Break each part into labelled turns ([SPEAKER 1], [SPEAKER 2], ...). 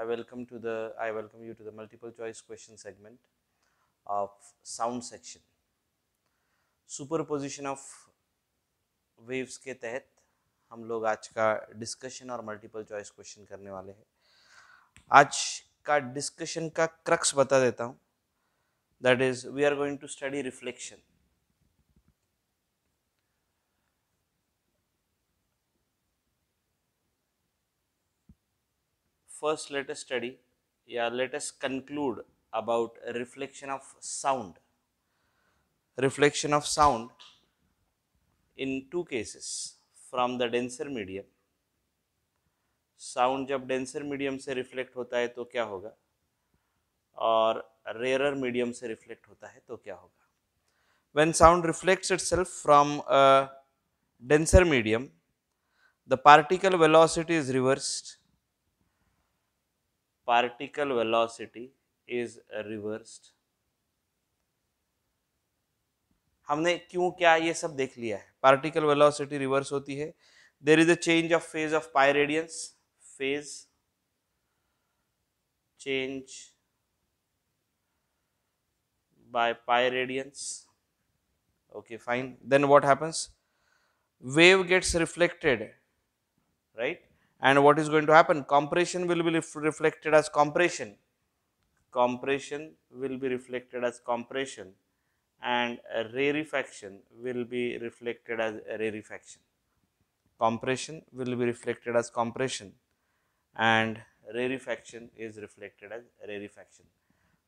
[SPEAKER 1] I welcome to the I welcome you to the multiple choice question segment of sound section. Superposition of waves के तहत हम लोग आज का discussion और मल्टीपल चॉइस क्वेश्चन करने वाले हैं आज का डिस्कशन का क्रक्स बता देता हूँ that is we are going to study reflection first let us study, yeah, let us conclude about reflection of sound. Reflection of sound in two cases from the denser medium. Sound जब denser medium से reflect होता है तो क्या होगा और rare medium से reflect होता है तो क्या होगा when sound reflects itself from a denser medium the particle velocity is reversed particle velocity is reversed. हमने क्यों क्या ये सब देख लिया है पार्टिकल वेलोसिटी रिवर्स होती है there is a change of phase of radians phase change by radians okay fine then what happens wave gets reflected right And what is going to happen? Compression will be ref reflected as compression. Compression will be reflected as compression. And rarefaction will be reflected as rarefaction. Compression will be reflected as compression. And rarefaction is reflected as rarefaction.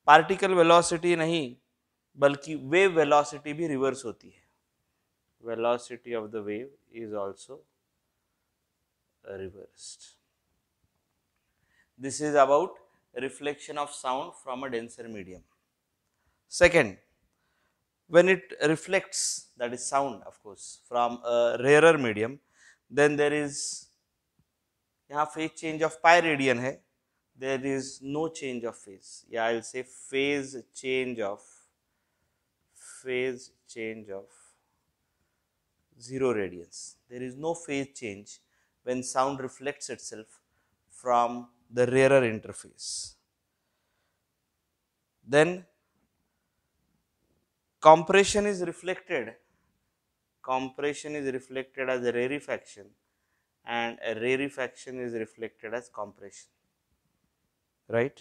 [SPEAKER 1] Particle velocity, नहीं बल्कि wave velocity भी reverse होती है velocity of the wave is also reversed. This is about reflection of sound from a denser medium. Second, when it reflects that is sound of course from a rarer medium then there is phase change of pi radian There is no change of phase. Yeah, I will say phase change of phase change of zero radians. There is no phase change when sound reflects itself from the rarer interface. Then compression is reflected compression is reflected as rarefaction and rarefaction is reflected as compression right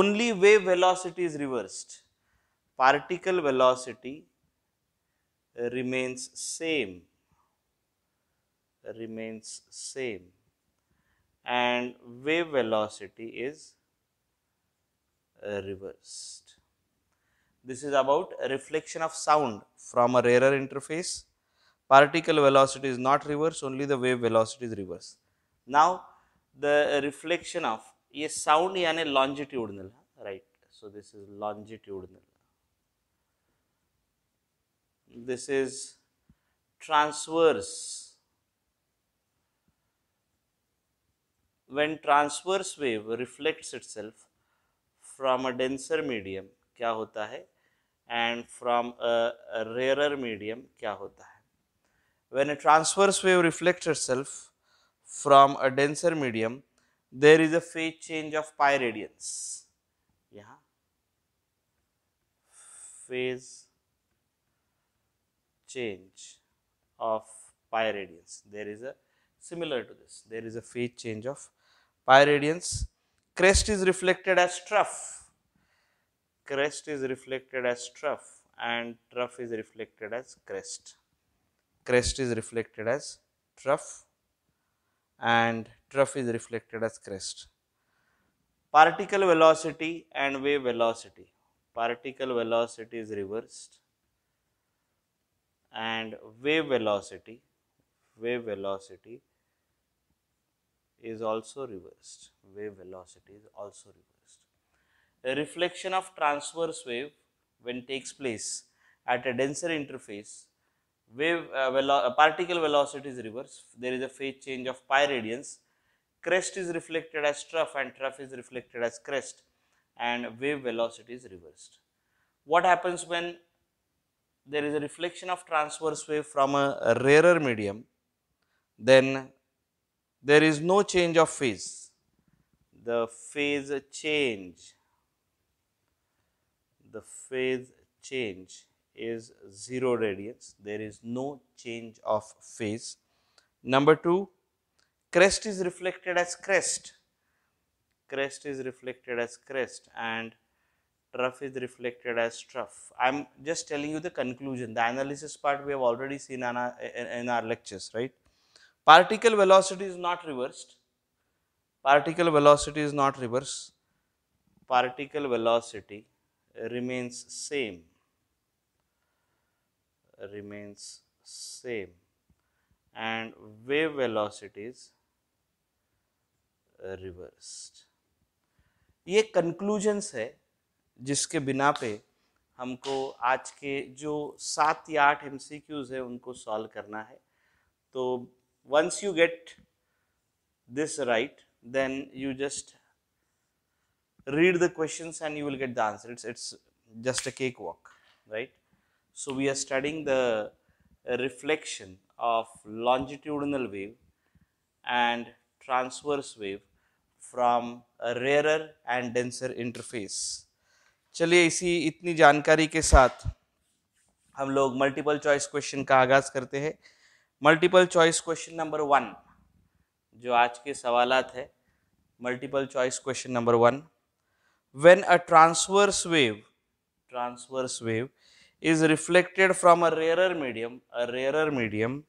[SPEAKER 1] only wave velocity is reversed particle velocity remains same remains same and wave velocity is reversed. This is about reflection of sound from a rarer interface. Particle velocity is not reversed, only the wave velocity is reversed. Now, the reflection of a sound यानी longitudinal, right? So, this is longitudinal. This is transverse when transverse wave reflects itself from a denser medium क्या होता है and from a, rarer medium क्या होता है when a transverse wave reflects itself from a denser medium there is a phase change of pi radians यहाँ phase change of pi radians there is a similar to this there is a phase change of pi radians. Crest is reflected as trough. Crest is reflected as trough and trough is reflected as crest. Crest is reflected as trough and trough is reflected as crest. Particle velocity and wave velocity. Particle velocity is reversed and wave velocity, wave velocity is also reversed, wave velocity is also reversed. A reflection of transverse wave when takes place at a denser interface, wave uh, velo uh, particle velocity is reversed, there is a phase change of pi radians, crest is reflected as trough and trough is reflected as crest and wave velocity is reversed. What happens when there is a reflection of transverse wave from a rarer medium, then there is no change of phase. The phase change, the phase change is 0 radians. There is no change of phase. Number 2, crest is reflected as crest. Crest is reflected as crest and trough is reflected as trough. I am just telling you the conclusion. The analysis part we have already seen in our lectures, right? particle velocity is not reversed particle velocity is not reversed particle velocity remains same remains same and wave velocity is reversed ये conclusions है जिसके बिना पे हमको आज के जो सात या आठ एम है उनको सॉल्व करना है तो once you get this right then you just read the questions and you will get the answer it's it's just a cakewalk right so we are studying the reflection of longitudinal wave and transverse wave from a rarer and denser interface चलिए इसी इतनी जानकारी के साथ हम लोग multiple choice question का आगाज करते हैं multiple choice question number one जो आज के सवाल है multiple choice question number one when a transverse wave transverse wave is reflected from a rarer medium a rarer medium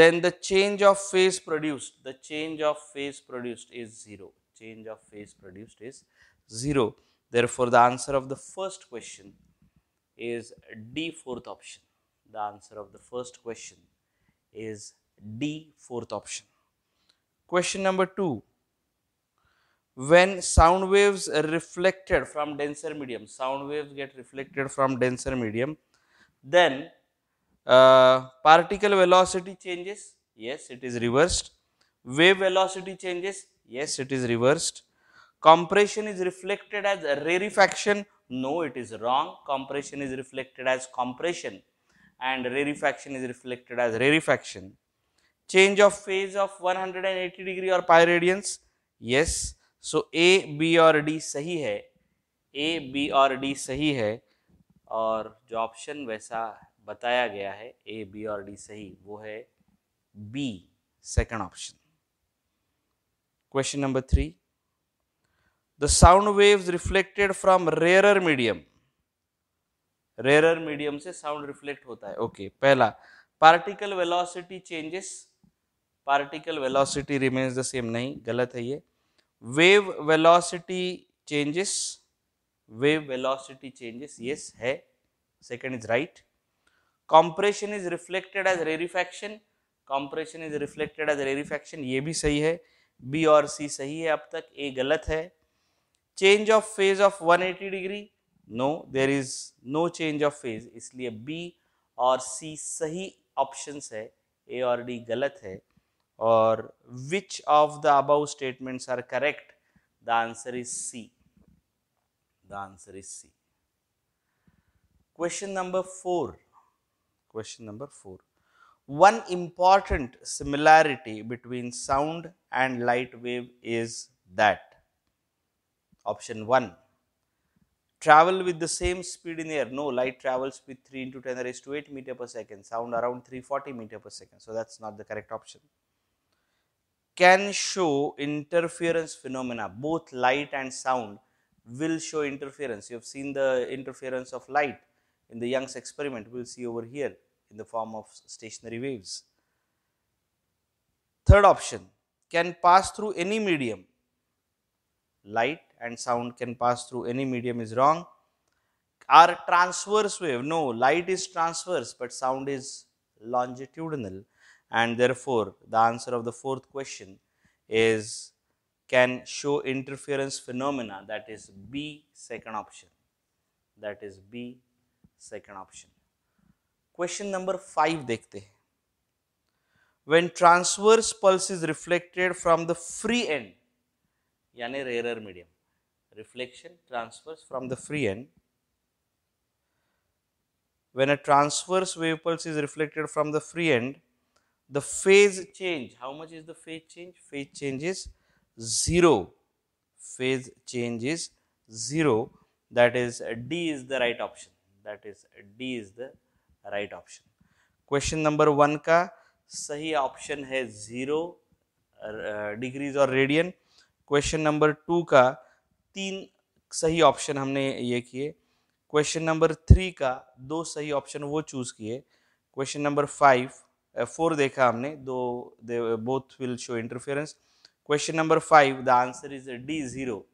[SPEAKER 1] then the change of phase produced the change of phase produced is zero change of phase produced is zero therefore the answer of the first question is D fourth option the answer of the first question is D, fourth option. Question number two. When sound waves reflected from denser medium, sound waves get reflected from denser medium, then uh, particle velocity changes, yes, it is reversed. Wave velocity changes, yes, it is reversed. Compression is reflected as rarefaction, no, it is wrong. Compression is reflected as compression and rarefaction is reflected as rarefaction. Change of phase of 180 degree or pi radians? Yes. So A, B और D सही है A B और D सही है और जो option वैसा बताया गया है ए बी और डी सही वो है B second option question number three the sound waves reflected from rare medium rarer medium से साउंड रिफ्लेक्ट होता है ओके okay, पहला particle velocity changes particle velocity remains the same नहीं गलत है ये wave velocity changes wave velocity changes yes है second is right compression is reflected as rarefaction compression is reflected as rarefaction ये भी सही है बी और सी सही है अब तक ए गलत है change of phase of 180 degree No, there is no change of phase इसलिए B और C सही options है A और D गलत है और which of the above statements are correct? The answer is C. The answer is C. Question number 4. Question number 4. One important similarity between sound and light wave is that option 1 travel with the same speed in air. No, light travels with 3 into 10 raised to 8 meter per second, sound around 340 meter per second. So, that is not the correct option. Can show interference phenomena, both light and sound will show interference. You have seen the interference of light in the Young's experiment, we will see over here in the form of stationary waves. Third option can pass through any medium, light, and sound can pass through any medium is wrong. Our transverse wave, no, light is transverse but sound is longitudinal and therefore the answer of the fourth question is can show interference phenomena that is B second option. That is B second option. Question number 5 dekhte when transverse pulse is reflected from the free end यानी rarer medium reflection transfers from the free end. When a transverse wave pulse is reflected from the free end, the phase change, how much is the phase change? Phase change is 0. Phase change is 0. That is D is the right option. That is D is the right option. Question number 1 ka sahi option hai 0 uh, degrees or radian. Question number 2 ka तीन सही option हमने ये किए question number three का दो सही option वो choose किए क्वेश्चन नंबर फाइव फोर देखा हमने दो they both will show interference question number five the answer is D zero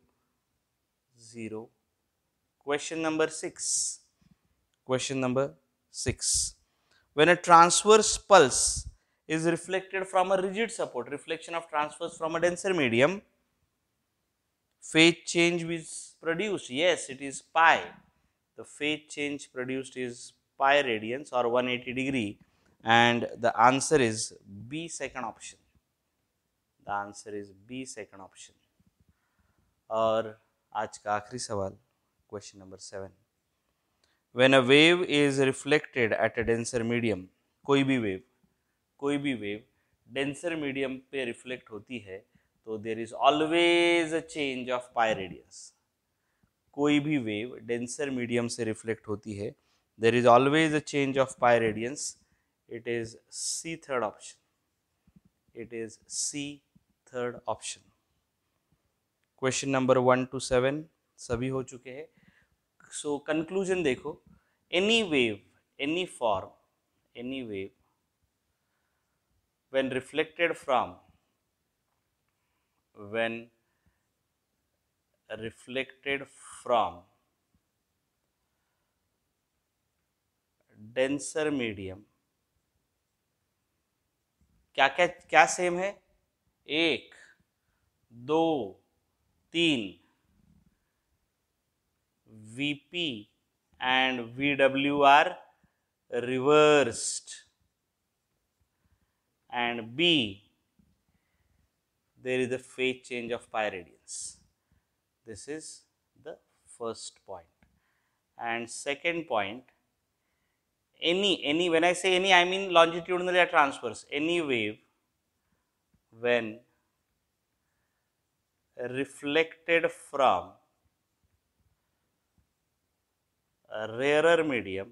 [SPEAKER 1] zero question number six question number six when a transverse pulse is reflected from a rigid support reflection of transverse from a denser medium phase change is produced yes it is pi the phase change produced is pi radians or 180 degree and the answer is b second option the answer is b second option और aaj ka aakhri sawal question number 7 when a wave is reflected at a denser medium koi bhi wave koi bhi wave denser medium पे reflect होती है तो there is always a change of pi radius कोई भी wave denser medium से reflect होती है there is always a change of pi radians it is C third option it is C third option question number one two seven सभी हो चुके हैं so conclusion देखो any wave any form any wave when reflected from when reflected from denser medium क्या क्या क्या same है एक दो तीन VP and V W R reversed and B there is a phase change of pi radians. This is the first point. And second point, any, any, when I say any, I mean longitudinally or transverse, any wave when reflected from a rarer medium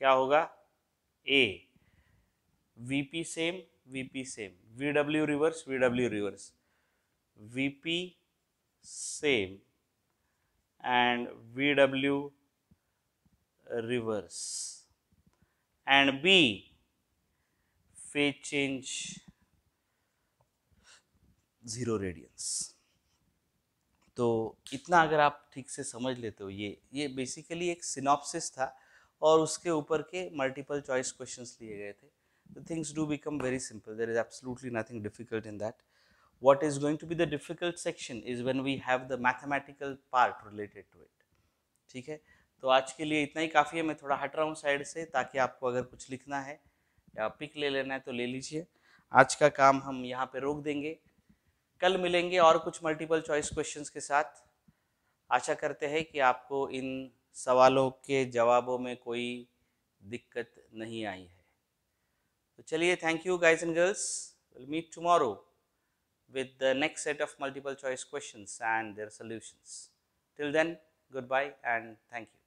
[SPEAKER 1] क्या होगा A. Vp same. VP same, VW reverse, VW reverse, VP same and VW reverse and B phase change 0 radians. तो इतना अगर आप ठीक से समझ लेते हो ये ये बेसिकली एक सिनॉप्सिस था और उसके ऊपर के मल्टीपल चॉइस क्वेश्चंस लिए गए थे things do become very simple. There is absolutely nothing difficult in that. What is going to be the difficult section is when we have the mathematical part related to it. ठीक है तो आज के लिए इतना ही काफ़ी है मैं थोड़ा हट रहा हूँ साइड से ताकि आपको अगर कुछ लिखना है या पिक ले लेना है तो ले लीजिए आज का काम हम यहाँ पे रोक देंगे कल मिलेंगे और कुछ मल्टीपल चॉइस क्वेश्चंस के साथ आशा करते हैं कि आपको इन सवालों के जवाबों में कोई दिक्कत नहीं आई है तो चलिए thank you guys and girls will meet tomorrow with the next set of multiple choice questions and their solutions. Till then, goodbye and thank you.